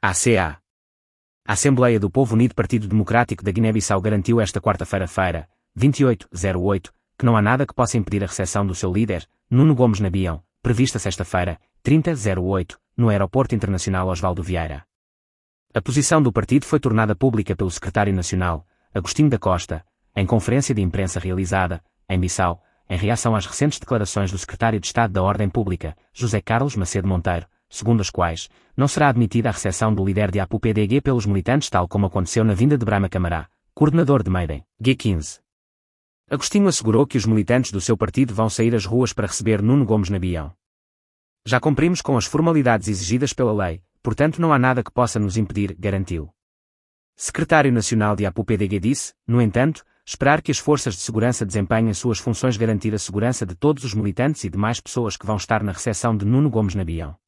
ACA. A Assembleia do Povo Unido Partido Democrático da Guiné-Bissau garantiu esta quarta-feira-feira, 28/08, que não há nada que possa impedir a recepção do seu líder, Nuno Gomes Nabião, prevista sexta-feira, 30/08, no Aeroporto Internacional Osvaldo Vieira. A posição do partido foi tornada pública pelo secretário nacional, Agostinho da Costa, em conferência de imprensa realizada, em Bissau, em reação às recentes declarações do secretário de Estado da Ordem Pública, José Carlos Macedo Monteiro, segundo as quais, não será admitida a recepção do líder de APU-PDG pelos militantes tal como aconteceu na vinda de Brahma Camará, coordenador de Maiden, G15. Agostinho assegurou que os militantes do seu partido vão sair às ruas para receber Nuno Gomes Bião. Já cumprimos com as formalidades exigidas pela lei, portanto não há nada que possa nos impedir, garantiu. Secretário Nacional de APU-PDG disse, no entanto, esperar que as forças de segurança desempenhem suas funções garantir a segurança de todos os militantes e demais pessoas que vão estar na recepção de Nuno Gomes Bião.